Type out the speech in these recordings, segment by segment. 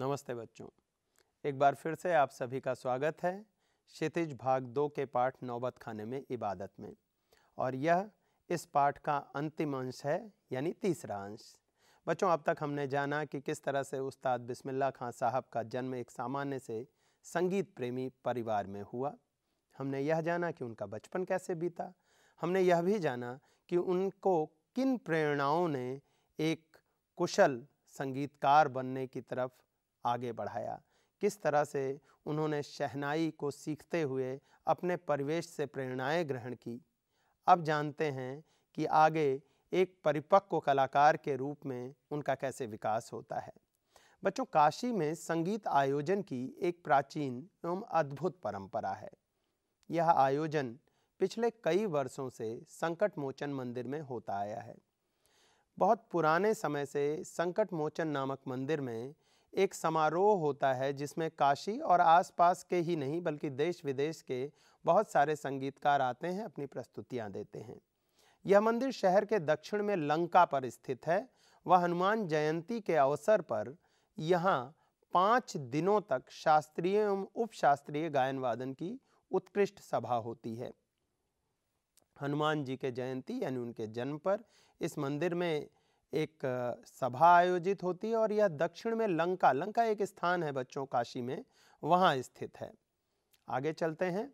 नमस्ते बच्चों एक बार फिर से आप सभी का स्वागत है क्षितिज भाग दो के पाठ नौबत खाने में इबादत में और यह इस पाठ का अंतिम अंश है यानी तीसरा अंश बच्चों अब तक हमने जाना कि किस तरह से उस्ताद बिस्मिल्ला खां साहब का जन्म एक सामान्य से संगीत प्रेमी परिवार में हुआ हमने यह जाना कि उनका बचपन कैसे बीता हमने यह भी जाना कि उनको किन प्रेरणाओं ने एक कुशल संगीतकार बनने की तरफ आगे बढ़ाया किस तरह से उन्होंने शहनाई को सीखते हुए अपने परिवेश से प्रेरणाएं ग्रहण की अब जानते हैं कि आगे एक परिपक्व कलाकार के रूप में उनका कैसे विकास होता है बच्चों काशी में संगीत आयोजन की एक प्राचीन एवं अद्भुत परंपरा है यह आयोजन पिछले कई वर्षों से संकट मोचन मंदिर में होता आया है बहुत पुराने समय से संकट मोचन नामक मंदिर में एक समारोह होता है जिसमें काशी और आसपास के ही नहीं बल्कि देश विदेश के बहुत सारे संगीतकार आते हैं अपनी प्रस्तुतियां देते हैं यह मंदिर शहर के दक्षिण में लंका पर स्थित है वह हनुमान जयंती के अवसर पर यहाँ पाँच दिनों तक शास्त्रीय एवं उपशास्त्रीय गायन वादन की उत्कृष्ट सभा होती है हनुमान जी के जयंती यानी उनके जन्म पर इस मंदिर में एक सभा आयोजित होती है और यह दक्षिण में लंका लंका एक स्थान है बच्चों काशी में वहाँ स्थित है आगे चलते हैं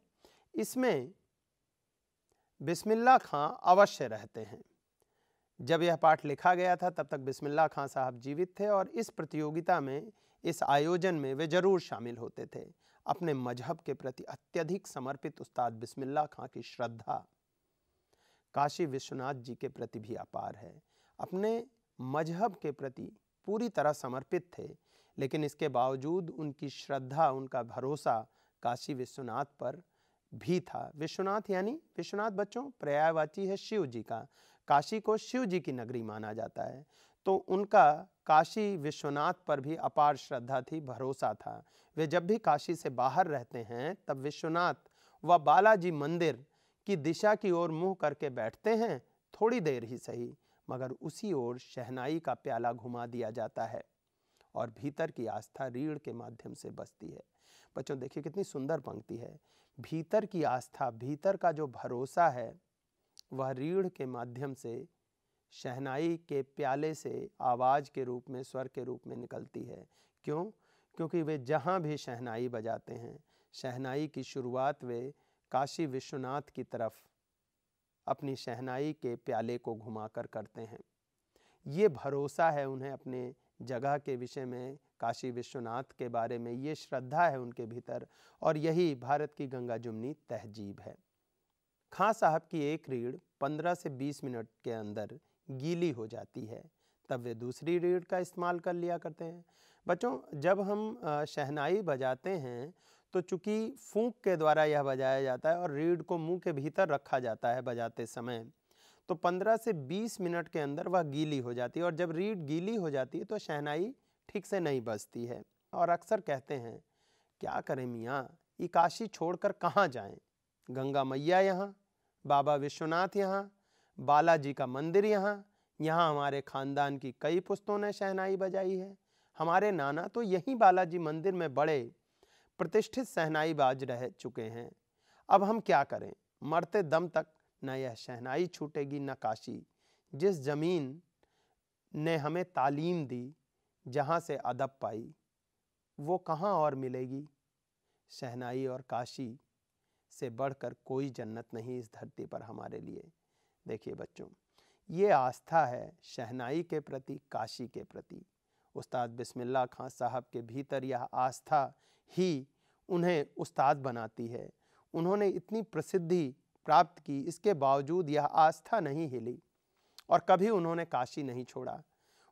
इसमें बिस्मिल्ला खां अवश्य रहते हैं जब यह पाठ लिखा गया था तब तक बिस्मिल्ला खां साहब जीवित थे और इस प्रतियोगिता में इस आयोजन में वे ज़रूर शामिल होते थे अपने मजहब के प्रति अत्यधिक समर्पित उस्ताद बिस्मिल्ला खां की श्रद्धा काशी विश्वनाथ जी के प्रति भी अपार है अपने मजहब के प्रति पूरी तरह समर्पित थे लेकिन इसके बावजूद उनकी श्रद्धा उनका भरोसा काशी विश्वनाथ पर भी था विश्वनाथ यानी विश्वनाथ बच्चों पर्यायवाची है शिव जी का काशी को शिव जी की नगरी माना जाता है तो उनका काशी विश्वनाथ पर भी अपार श्रद्धा थी भरोसा था वे जब भी काशी से बाहर रहते हैं तब विश्वनाथ व बालाजी मंदिर की दिशा की ओर मुंह करके बैठते हैं थोड़ी देर ही सही मगर उसी ओर शहनाई का प्याला घुमा दिया जाता है और भीतर की आस्था रीढ़ के माध्यम से बसती है बच्चों देखिए कितनी सुंदर पंक्ति है भीतर की आस्था भीतर का जो भरोसा है वह रीढ़ के माध्यम से शहनाई के प्याले से आवाज़ के रूप में स्वर के रूप में निकलती है क्यों क्योंकि वे जहाँ भी शहनाई बजाते हैं शहनाई की शुरुआत वे काशी विश्वनाथ की तरफ अपनी शहनाई के प्याले को घुमाकर करते हैं ये भरोसा है उन्हें अपने जगह के विषय में काशी विश्वनाथ के बारे में ये श्रद्धा है उनके भीतर और यही भारत की गंगा जुमनी तहजीब है खां साहब की एक रीढ़ 15 से 20 मिनट के अंदर गीली हो जाती है तब वे दूसरी रीढ़ का इस्तेमाल कर लिया करते हैं बच्चों जब हम शहनाई बजाते हैं तो चूंकि फूंक के द्वारा यह बजाया जाता है और रीढ़ को मुंह के भीतर रखा जाता है बजाते समय तो 15 से 20 मिनट के अंदर वह गीली हो जाती है और जब रीढ़ गीली हो जाती है तो शहनाई ठीक से नहीं बजती है और अक्सर कहते हैं क्या करें मियाँ इकाशी छोड़कर कहाँ जाएं गंगा मैया यहाँ बाबा विश्वनाथ यहाँ बालाजी का मंदिर यहाँ यहाँ हमारे खानदान की कई पुस्तों ने शहनाई बजाई है हमारे नाना तो यहीं बालाजी मंदिर में बड़े प्रतिष्ठित बाज रह चुके हैं अब हम क्या करें मरते दम तक न यह शहनाई छूटेगी न काशी जिस ज़मीन ने हमें तालीम दी जहाँ से अदब पाई वो कहाँ और मिलेगी शहनाई और काशी से बढ़कर कोई जन्नत नहीं इस धरती पर हमारे लिए देखिए बच्चों ये आस्था है शहनाई के प्रति काशी के प्रति उस्ताद बिस्मिल्ला खान साहब के भीतर यह आस्था ही उन्हें उस्ताद बनाती है उन्होंने इतनी प्रसिद्धि प्राप्त की इसके बावजूद यह आस्था नहीं हिली और कभी उन्होंने काशी नहीं छोड़ा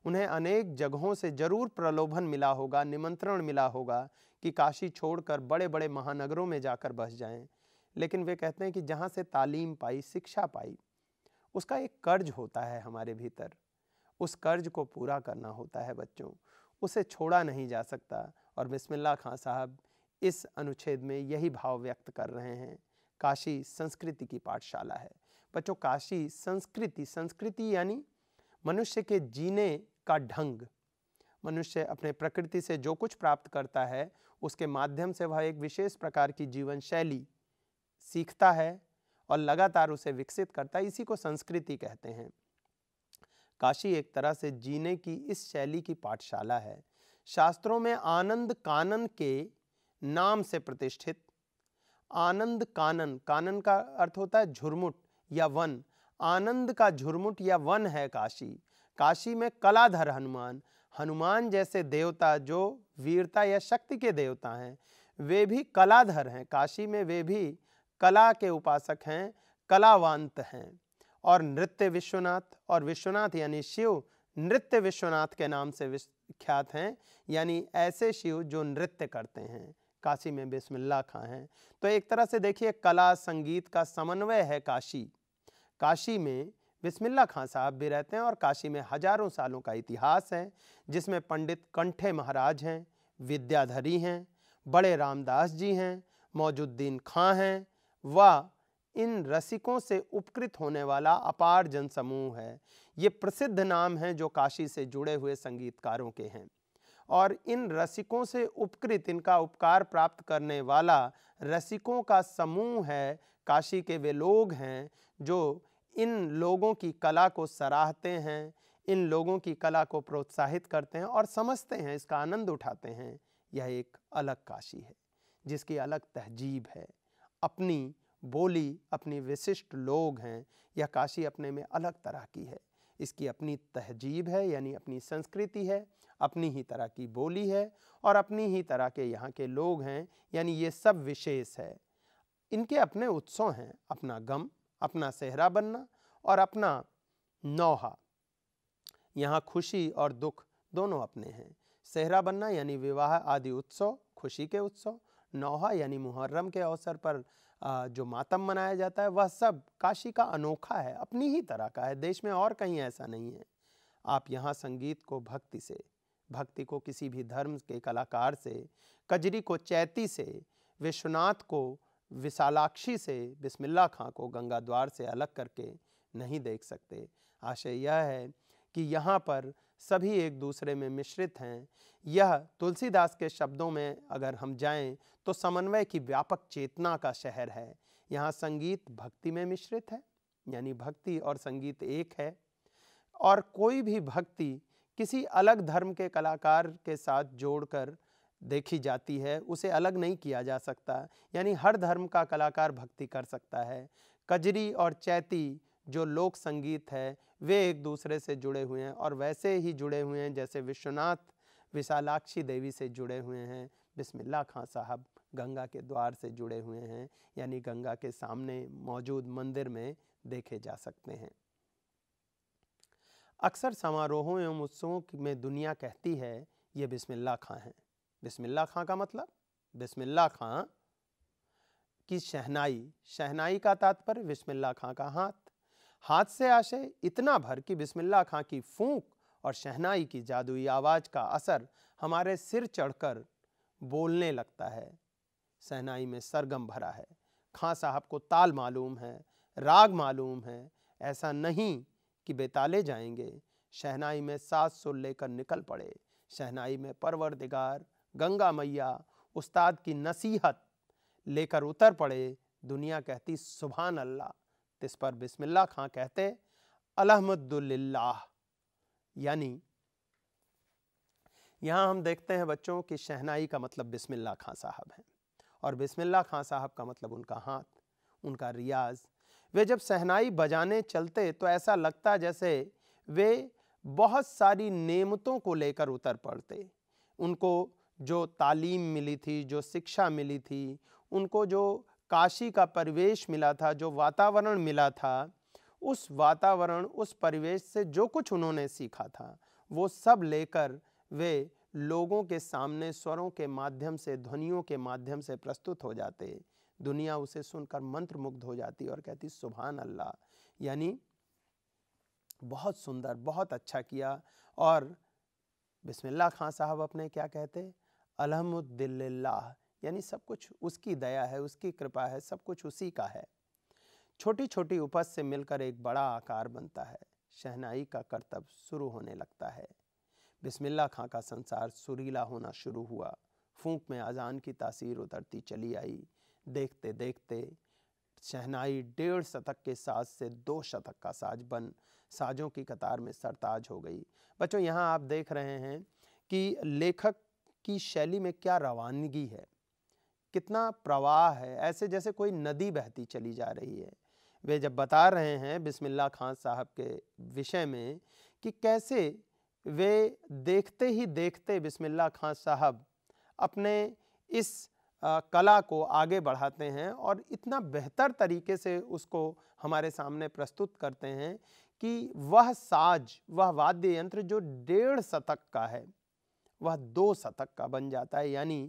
उन्हें अनेक जगहों से जरूर प्रलोभन मिला होगा निमंत्रण मिला होगा कि काशी छोड़कर बड़े बड़े महानगरों में जाकर बस जाएं लेकिन वे कहते हैं कि जहाँ से तालीम पाई शिक्षा पाई उसका एक कर्ज होता है हमारे भीतर उस कर्ज को पूरा करना होता है बच्चों उसे छोड़ा नहीं जा सकता और बिस्मिल्ला खां साहब इस अनुच्छेद में यही भाव व्यक्त कर रहे हैं काशी संस्कृति की पाठशाला है बच्चों काशी संस्कृति संस्कृति यानी मनुष्य के जीने का ढंग मनुष्य अपने प्रकृति से जो कुछ प्राप्त करता है उसके माध्यम से वह एक विशेष प्रकार की जीवन शैली सीखता है और लगातार उसे विकसित करता है इसी को संस्कृति कहते हैं काशी एक तरह से जीने की इस शैली की पाठशाला है शास्त्रों में आनंद कानन के नाम से प्रतिष्ठित आनंद कानन कानन का अर्थ होता है झुरमुट या वन आनंद का झुरमुट या वन है काशी काशी में कलाधर हनुमान हनुमान जैसे देवता जो वीरता या शक्ति के देवता हैं वे भी कलाधर हैं काशी में वे भी कला के उपासक हैं कलावंत हैं और नृत्य विश्वनाथ और विश्वनाथ यानी शिव नृत्य विश्वनाथ के नाम से विख्यात हैं यानी ऐसे शिव जो नृत्य करते हैं काशी में बिस्मिल्ला खां हैं तो एक तरह से देखिए कला संगीत का समन्वय है काशी काशी में बिस्मिल्ला खां साहब भी रहते हैं और काशी में हजारों सालों का इतिहास है जिसमें पंडित कंठे महाराज हैं विद्याधरी हैं बड़े रामदास जी हैं मौजुद्दीन खां हैं व इन रसिकों से उपकृत होने वाला अपार जनसमूह है ये प्रसिद्ध नाम हैं जो काशी से जुड़े हुए संगीतकारों के हैं और इन रसिकों से उपकृत इनका उपकार प्राप्त करने वाला रसिकों का समूह है काशी के वे लोग हैं जो इन लोगों की कला को सराहते हैं इन लोगों की कला को प्रोत्साहित करते हैं और समझते हैं इसका आनंद उठाते हैं यह एक अलग काशी है जिसकी अलग तहजीब है अपनी बोली अपनी विशिष्ट लोग हैं यह काशी अपने में अलग तरह की है इसकी अपनी तहजीब है यानी अपनी संस्कृति है अपनी ही तरह की बोली है और अपनी ही तरह के यहाँ के लोग हैं यानी ये सब विशेष है इनके अपने उत्सव हैं अपना गम अपना सेहरा बनना और अपना नौहा यहाँ खुशी और दुख दोनों अपने हैं सेहरा बनना यानी विवाह आदि उत्सव खुशी के उत्सव नौहा यानी मुहर्रम के अवसर पर जो मातम मनाया जाता है वह सब काशी का अनोखा है अपनी ही तरह का है देश में और कहीं ऐसा नहीं है आप यहाँ संगीत को भक्ति से भक्ति को किसी भी धर्म के कलाकार से कजरी को चैती से विश्वनाथ को विशालाक्षी से बिस्मिल्ला खां को गंगा द्वार से अलग करके नहीं देख सकते आशय यह है कि यहाँ पर सभी एक दूसरे में मिश्रित हैं यह तुलसीदास के शब्दों में अगर हम जाएं तो समन्वय की व्यापक चेतना का शहर है यहाँ संगीत भक्ति में मिश्रित है यानी भक्ति और संगीत एक है और कोई भी भक्ति किसी अलग धर्म के कलाकार के साथ जोड़कर देखी जाती है उसे अलग नहीं किया जा सकता यानी हर धर्म का कलाकार भक्ति कर सकता है कजरी और चैती जो लोक संगीत है वे एक दूसरे से जुड़े हुए हैं और वैसे ही जुड़े हुए हैं जैसे विश्वनाथ विशालाक्षी देवी से जुड़े हुए हैं बिस्मिल्ला खां साहब गंगा के द्वार से जुड़े हुए हैं यानी गंगा के सामने मौजूद मंदिर में देखे जा सकते हैं अक्सर समारोहों एवं उत्सवों में दुनिया कहती है ये बिस्मिल्ला खां हैं बिस्मिल्ला खां का मतलब बिस्मिल्ला खां की शहनाई शहनाई का तात्पर्य बिस्मिल्ला खां का हाथ हाथ से आशय इतना भर कि बिस्मिल्ला खां की फूंक और शहनाई की जादुई आवाज़ का असर हमारे सिर चढ़कर बोलने लगता है शहनाई में सरगम भरा है खां साहब को ताल मालूम है राग मालूम है ऐसा नहीं कि बेताले जाएंगे शहनाई में सास सुर लेकर निकल पड़े शहनाई में परवरदिगार गंगा मैया उस्ताद की नसीहत लेकर उतर पड़े दुनिया कहती सुबहान अल्लाह इस पर बिस्मिल्लाह खां कहते अलहमदुल्ला यानी यहाँ हम देखते हैं बच्चों की शहनाई का मतलब बिस्मिल्लाह खां साहब हैं और बिस्मिल्लाह खां साहब का मतलब उनका हाथ उनका रियाज वे जब शहनाई बजाने चलते तो ऐसा लगता जैसे वे बहुत सारी नेमतों को लेकर उतर पड़ते उनको जो तालीम मिली थी जो शिक्षा मिली थी उनको जो काशी का परिवेश मिला था जो वातावरण मिला था उस वातावरण उस परिवेश से जो कुछ उन्होंने सीखा था वो सब लेकर वे लोगों के सामने स्वरों के माध्यम से ध्वनियों के माध्यम से प्रस्तुत हो जाते दुनिया उसे सुनकर मंत्र मुग्ध हो जाती और कहती सुबहान अल्लाह यानी बहुत सुंदर बहुत अच्छा किया और बिस्मिल्लाह खान साहब अपने क्या कहते अलहमदिल्ला यानी सब कुछ उसकी दया है उसकी कृपा है सब कुछ उसी का है छोटी छोटी उपज से मिलकर एक बड़ा आकार बनता है शहनाई का कर्तव्य शुरू होने लगता है बिस्मिल्ला खां का संसार सुरीला होना शुरू हुआ फूंक में अजान की तासीर उतरती चली आई देखते देखते शहनाई डेढ़ शतक के साज से दो शतक का साज बन साजों की कतार में सरताज हो गई बच्चों यहाँ आप देख रहे हैं कि लेखक की शैली में क्या रवानगी है कितना प्रवाह है ऐसे जैसे कोई नदी बहती चली जा रही है वे जब बता रहे हैं बिस्मिल्लाह खान साहब के विषय में कि कैसे वे देखते ही देखते बिस्मिल्लाह खान साहब अपने इस कला को आगे बढ़ाते हैं और इतना बेहतर तरीके से उसको हमारे सामने प्रस्तुत करते हैं कि वह साज वह वाद्य यंत्र जो डेढ़ शतक का है वह दो शतक का बन जाता है यानी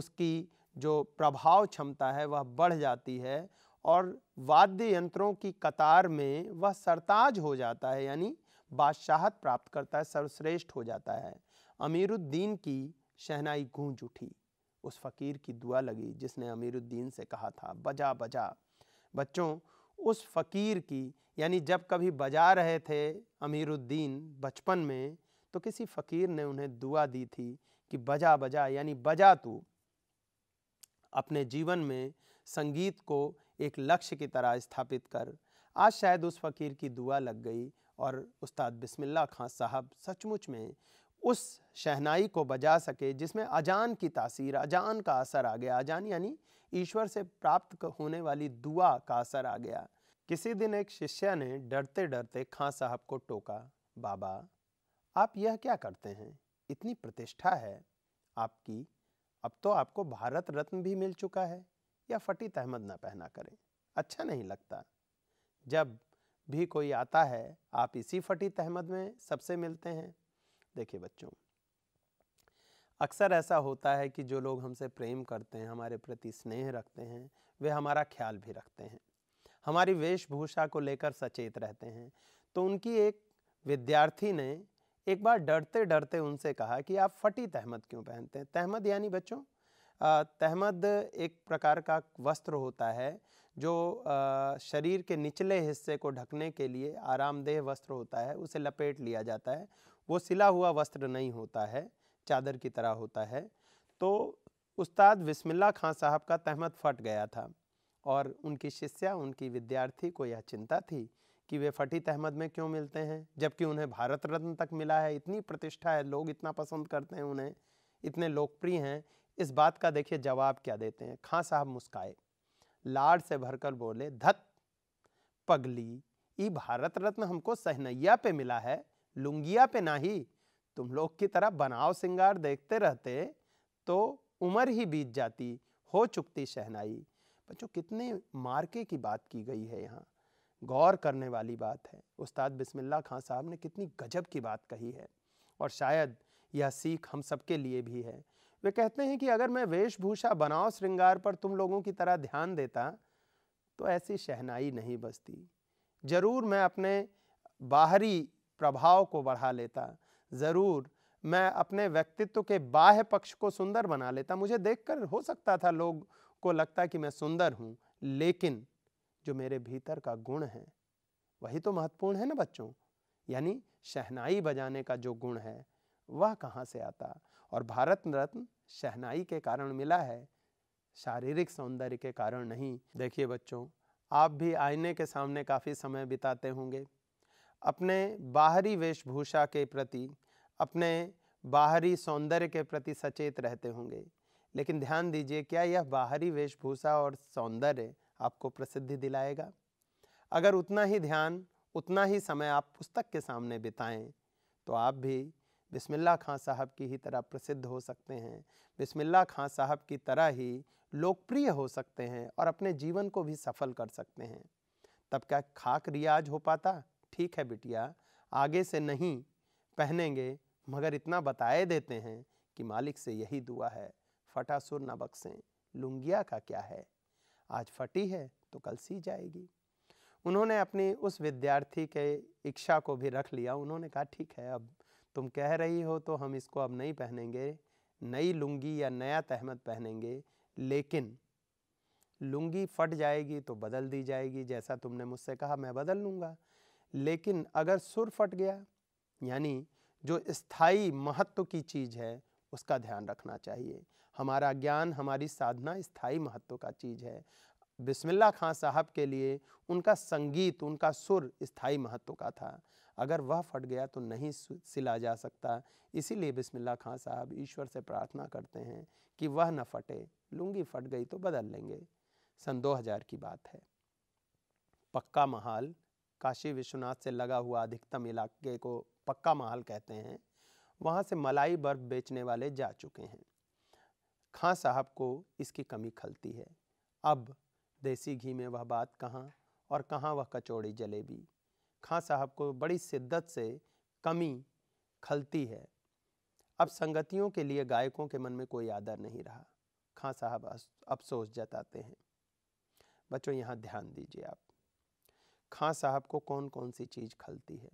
उसकी जो प्रभाव क्षमता है वह बढ़ जाती है और वाद्य यंत्रों की कतार में वह सरताज हो जाता है यानी बादशाहत प्राप्त करता है सर्वश्रेष्ठ हो जाता है अमीरुद्दीन की शहनाई गूंज उठी उस फ़कीर की दुआ लगी जिसने अमीरुद्दीन से कहा था बजा बजा बच्चों उस फ़कीर की यानी जब कभी बजा रहे थे अमीरुद्दीन बचपन में तो किसी फ़कीर ने उन्हें दुआ दी थी कि बजा बजा यानी बजा तू अपने जीवन में संगीत को एक लक्ष्य की तरह स्थापित कर आज शायद उस फ़कीर की दुआ लग गई और उस्ताद बिस्मिल्लाह खां साहब सचमुच में उस शहनाई को बजा सके जिसमें अजान की तासीर अजान का असर आ गया अजान यानी ईश्वर से प्राप्त होने वाली दुआ का असर आ गया किसी दिन एक शिष्य ने डरते डरते खां साहब को टोका बाबा आप यह क्या करते हैं इतनी प्रतिष्ठा है आपकी अब तो आपको भारत रत्न भी मिल चुका है या फटी तहमद ना पहना करें अच्छा नहीं लगता जब भी कोई आता है आप इसी फटी तहमद में सबसे मिलते हैं देखिए बच्चों अक्सर ऐसा होता है कि जो लोग हमसे प्रेम करते हैं हमारे प्रति स्नेह रखते हैं वे हमारा ख्याल भी रखते हैं हमारी वेशभूषा को लेकर सचेत रहते हैं तो उनकी एक विद्यार्थी ने एक बार डरते डरते उनसे कहा कि आप फटी तहमद क्यों पहनते हैं तहमद यानी बच्चों तहमद एक प्रकार का वस्त्र होता है जो शरीर के निचले हिस्से को ढकने के लिए आरामदेह वस्त्र होता है उसे लपेट लिया जाता है वो सिला हुआ वस्त्र नहीं होता है चादर की तरह होता है तो उस्ताद बिस्मिल्ला खां साहब का तहमद फट गया था और उनकी शिष्या उनकी विद्यार्थी को यह चिंता थी कि वे फटीत अहमद में क्यों मिलते हैं जबकि उन्हें भारत रत्न तक मिला है इतनी प्रतिष्ठा है लोग इतना पसंद करते हैं उन्हें इतने लोकप्रिय हैं इस बात का देखिए जवाब क्या देते हैं खां साहब मुस्काए लाड से भरकर बोले धत पगली ई भारत रत्न हमको सहनैया पे मिला है लुंगिया पे ना ही तुम लोग की तरह बनाव सिंगार देखते रहते तो उम्र ही बीत जाती हो चुकती शहनाई बच्चों कितने मार्के की बात की गई है यहाँ गौर करने वाली बात है उस्ताद बिस्मिल्ला खां साहब ने कितनी गजब की बात कही है और शायद यह सीख हम सबके लिए भी है वे कहते हैं कि अगर मैं वेशभूषा बनाओ श्रृंगार पर तुम लोगों की तरह ध्यान देता तो ऐसी शहनाई नहीं बसती ज़रूर मैं अपने बाहरी प्रभाव को बढ़ा लेता ज़रूर मैं अपने व्यक्तित्व के बाह्य पक्ष को सुंदर बना लेता मुझे देखकर हो सकता था लोग को लगता कि मैं सुंदर हूँ लेकिन जो मेरे भीतर का गुण है वही तो महत्वपूर्ण है ना बच्चों यानी शहनाई बजाने का जो गुण है वह कहाँ से आता और भारत रत्न शहनाई के कारण मिला है शारीरिक सौंदर्य के कारण नहीं देखिए बच्चों आप भी आईने के सामने काफ़ी समय बिताते होंगे अपने बाहरी वेशभूषा के प्रति अपने बाहरी सौंदर्य के प्रति सचेत रहते होंगे लेकिन ध्यान दीजिए क्या यह बाहरी वेशभूषा और सौंदर्य आपको प्रसिद्धि दिलाएगा अगर उतना ही ध्यान उतना ही समय आप पुस्तक के सामने बिताएं तो आप भी बिस्मिल्ला खां साहब की ही तरह प्रसिद्ध हो सकते हैं बिस्मिल्ला खां साहब की तरह ही लोकप्रिय हो सकते हैं और अपने जीवन को भी सफल कर सकते हैं तब क्या खाक रियाज हो पाता ठीक है बिटिया आगे से नहीं पहनेंगे मगर इतना बताए देते हैं कि मालिक से यही दुआ है फटासुर न बक्सें लुंगिया का क्या है आज फटी है तो कल सी जाएगी उन्होंने अपनी उस विद्यार्थी के इच्छा को भी रख लिया उन्होंने कहा ठीक है अब तुम कह रही हो तो हम इसको अब नहीं पहनेंगे नई लुंगी या नया तहमत पहनेंगे लेकिन लुंगी फट जाएगी तो बदल दी जाएगी जैसा तुमने मुझसे कहा मैं बदल लूँगा लेकिन अगर सुर फट गया यानी जो स्थाई महत्व की चीज़ है उसका ध्यान रखना चाहिए हमारा ज्ञान हमारी साधना स्थाई महत्व का चीज़ है बिस्मिल्ला खां साहब के लिए उनका संगीत उनका सुर स्थाई महत्व का था अगर वह फट गया तो नहीं सिला जा सकता इसीलिए बिस्मिल्ला खां साहब ईश्वर से प्रार्थना करते हैं कि वह न फटे लुंगी फट गई तो बदल लेंगे सन 2000 की बात है पक्का महाल काशी विश्वनाथ से लगा हुआ अधिकतम इलाके को पक्का महाल कहते हैं वहाँ से मलाई बर्फ बेचने वाले जा चुके हैं खां साहब को इसकी कमी खलती है अब देसी घी में वह बात कहाँ और कहाँ वह कचौड़ी जलेबी खां साहब को बड़ी शिद्दत से कमी खलती है अब संगतियों के लिए गायकों के मन में कोई आदर नहीं रहा खां साहब अफसोस जताते हैं बच्चों यहाँ ध्यान दीजिए आप खां साहब को कौन कौन सी चीज़ खलती है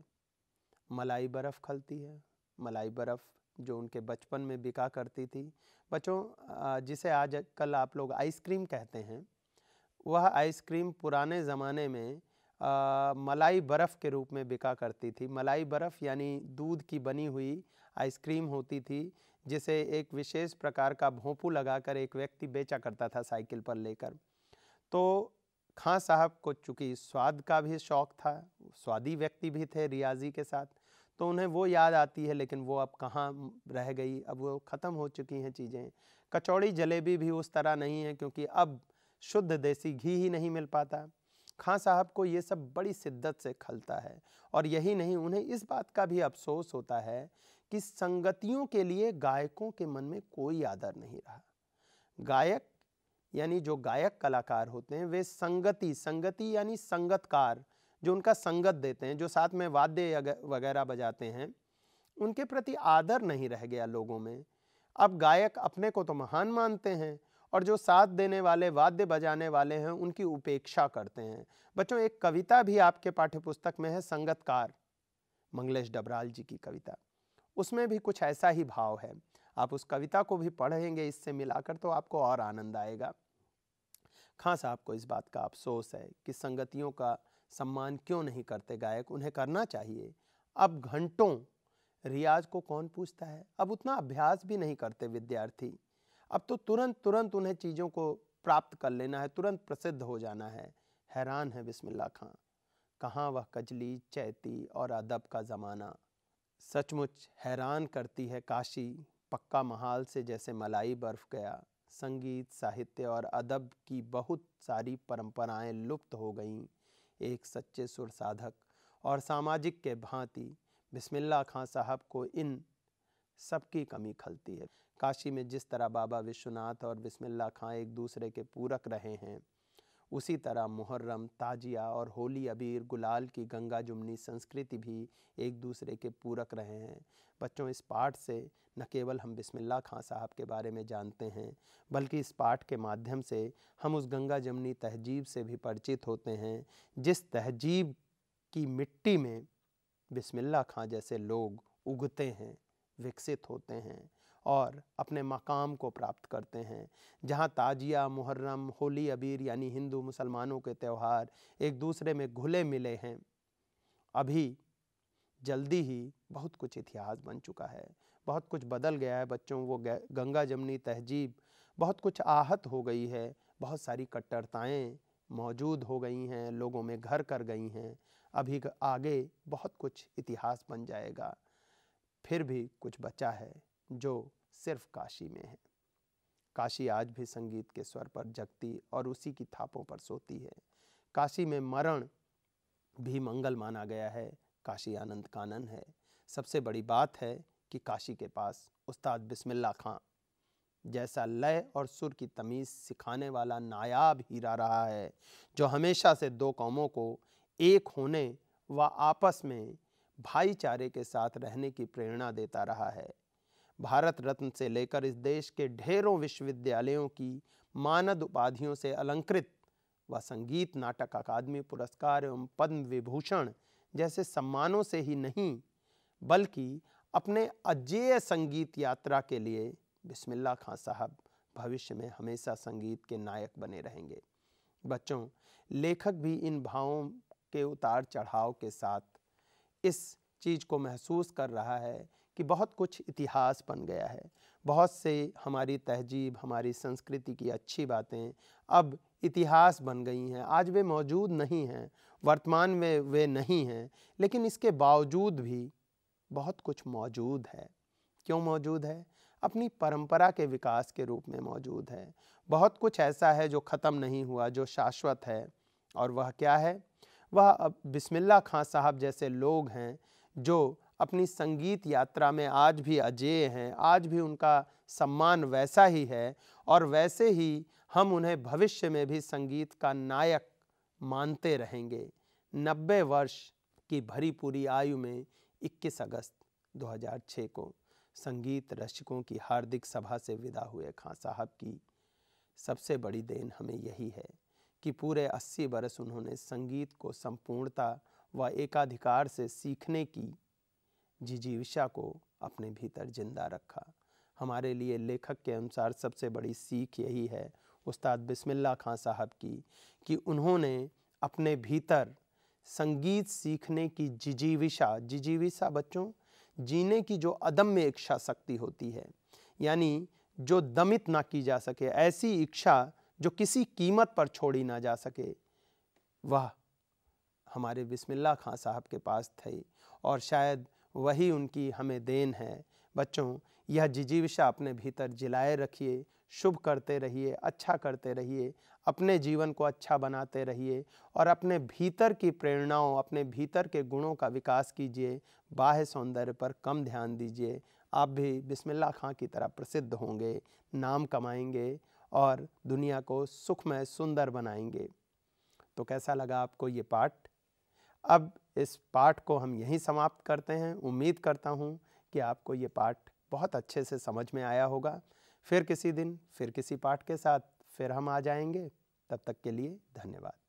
मलाई बर्फ़ खलती है मलाई बर्फ़ जो उनके बचपन में बिका करती थी बच्चों जिसे आज कल आप लोग आइसक्रीम कहते हैं वह आइसक्रीम पुराने ज़माने में आ, मलाई बर्फ़ के रूप में बिका करती थी मलाई बर्फ़ यानी दूध की बनी हुई आइसक्रीम होती थी जिसे एक विशेष प्रकार का भोंपू लगाकर एक व्यक्ति बेचा करता था साइकिल पर लेकर तो खां साहब को चूँकि स्वाद का भी शौक़ था स्वादी व्यक्ति भी थे रियाजी के साथ तो उन्हें वो याद आती है लेकिन वो अब कहाँ रह गई अब वो ख़त्म हो चुकी हैं चीज़ें कचौड़ी जलेबी भी उस तरह नहीं है क्योंकि अब शुद्ध देसी घी ही नहीं मिल पाता खां साहब को ये सब बड़ी शिद्दत से खलता है और यही नहीं उन्हें इस बात का भी अफसोस होता है कि संगतियों के लिए गायकों के मन में कोई आदर नहीं रहा गायक यानी जो गायक कलाकार होते हैं वे संगति संगति यानी संगतकार जो उनका संगत देते हैं जो साथ में वाद्य वगैरह बजाते हैं उनके प्रति आदर नहीं रह गया लोगों में अब गायक अपने को तो महान मानते हैं और जो साथ देने वाले वाद्य बजाने वाले हैं उनकी उपेक्षा करते हैं बच्चों एक कविता भी आपके पाठ्यपुस्तक में है संगतकार मंगलेश डबराल जी की कविता उसमें भी कुछ ऐसा ही भाव है आप उस कविता को भी पढ़ेंगे इससे मिलाकर तो आपको और आनंद आएगा खास आपको को इस बात का अफसोस है कि संगतियों का सम्मान क्यों नहीं करते गायक उन्हें करना चाहिए अब घंटों रियाज को कौन पूछता है अब उतना अभ्यास भी नहीं करते विद्यार्थी अब तो तुरंत तुरंत उन्हें चीज़ों को प्राप्त कर लेना है तुरंत प्रसिद्ध हो जाना है हैरान है बिस्मिल्ला खां कहाँ वह कजली चैती और अदब का ज़माना सचमुच हैरान करती है काशी पक्का महाल से जैसे मलाई बर्फ गया संगीत साहित्य और अदब की बहुत सारी परंपराएं लुप्त हो गईं एक सच्चे सुर साधक और सामाजिक के भांति बिस्मिल्ला खां साहब को इन सबकी कमी खलती है काशी में जिस तरह बाबा विश्वनाथ और बिस्मिल्ला खां एक दूसरे के पूरक रहे हैं उसी तरह मुहर्रम ताजिया और होली अबीर गुलाल की गंगा जुमनी संस्कृति भी एक दूसरे के पूरक रहे हैं बच्चों इस पाठ से न केवल हम बिस्मिल्ला खां साहब के बारे में जानते हैं बल्कि इस पाठ के माध्यम से हम उस गंगा जमनी तहजीब से भी परिचित होते हैं जिस तहजीब की मिट्टी में बिस्मिल्ला खां जैसे लोग उगते हैं विकसित होते हैं और अपने मकाम को प्राप्त करते हैं जहाँ ताजिया मुहर्रम होली अबीर यानी हिंदू मुसलमानों के त्यौहार एक दूसरे में घुले मिले हैं अभी जल्दी ही बहुत कुछ इतिहास बन चुका है बहुत कुछ बदल गया है बच्चों वो गंगा जमनी तहजीब बहुत कुछ आहत हो गई है बहुत सारी कट्टरताएँ मौजूद हो गई हैं लोगों में घर कर गई हैं अभी आगे बहुत कुछ इतिहास बन जाएगा फिर भी कुछ बचा है जो सिर्फ काशी में है काशी आज भी संगीत के स्वर पर जगती और उसी की थापों पर सोती है काशी में मरण भी मंगल माना गया है काशी आनंद कानन है सबसे बड़ी बात है कि काशी के पास उस्ताद बिस्मिल्ला खां जैसा लय और सुर की तमीज़ सिखाने वाला नायाब हीरा रहा है जो हमेशा से दो कौमों को एक होने व आपस में भाईचारे के साथ रहने की प्रेरणा देता रहा है भारत रत्न से लेकर इस देश के ढेरों विश्वविद्यालयों की मानद उपाधियों से अलंकृत व संगीत नाटक अकादमी पुरस्कार एवं पद्म विभूषण जैसे सम्मानों से ही नहीं बल्कि अपने अजेय संगीत यात्रा के लिए बिस्मिल्ला खां साहब भविष्य में हमेशा संगीत के नायक बने रहेंगे बच्चों लेखक भी इन भावों के उतार चढ़ाव के साथ इस चीज़ को महसूस कर रहा है कि बहुत कुछ इतिहास बन गया है बहुत से हमारी तहजीब हमारी संस्कृति की अच्छी बातें अब इतिहास बन गई हैं आज वे मौजूद नहीं हैं वर्तमान में वे नहीं हैं लेकिन इसके बावजूद भी बहुत कुछ मौजूद है क्यों मौजूद है अपनी परंपरा के विकास के रूप में मौजूद है बहुत कुछ ऐसा है जो ख़त्म नहीं हुआ जो शाश्वत है और वह क्या है वह अब बिस्मिल्ला खां साहब जैसे लोग हैं जो अपनी संगीत यात्रा में आज भी अजय हैं आज भी उनका सम्मान वैसा ही है और वैसे ही हम उन्हें भविष्य में भी संगीत का नायक मानते रहेंगे नब्बे वर्ष की भरी पूरी आयु में 21 अगस्त 2006 को संगीत रसिकों की हार्दिक सभा से विदा हुए खां साहब की सबसे बड़ी देन हमें यही है कि पूरे 80 बरस उन्होंने संगीत को संपूर्णता व एकाधिकार से सीखने की जिजीविषा को अपने भीतर जिंदा रखा हमारे लिए लेखक के अनुसार सबसे बड़ी सीख यही है उस्ताद बिस्मिल्ला खां साहब की कि उन्होंने अपने भीतर संगीत सीखने की जिजीविषा जिजीविषा बच्चों जीने की जो अदम्य इच्छा शक्ति होती है यानी जो दमित ना की जा सके ऐसी इच्छा जो किसी कीमत पर छोड़ी ना जा सके वह हमारे बिस्मिल्ला खां साहब के पास थे और शायद वही उनकी हमें देन है बच्चों यह जिजीविशा अपने भीतर जिलाए रखिए शुभ करते रहिए अच्छा करते रहिए अपने जीवन को अच्छा बनाते रहिए और अपने भीतर की प्रेरणाओं अपने भीतर के गुणों का विकास कीजिए बाह्य सौंदर्य पर कम ध्यान दीजिए आप भी बिस्मिल्लाह खां की तरह प्रसिद्ध होंगे नाम कमाएंगे और दुनिया को सुखमय सुंदर बनाएंगे तो कैसा लगा आपको ये पाठ अब इस पाठ को हम यहीं समाप्त करते हैं उम्मीद करता हूँ कि आपको ये पाठ बहुत अच्छे से समझ में आया होगा फिर किसी दिन फिर किसी पाठ के साथ फिर हम आ जाएंगे तब तक के लिए धन्यवाद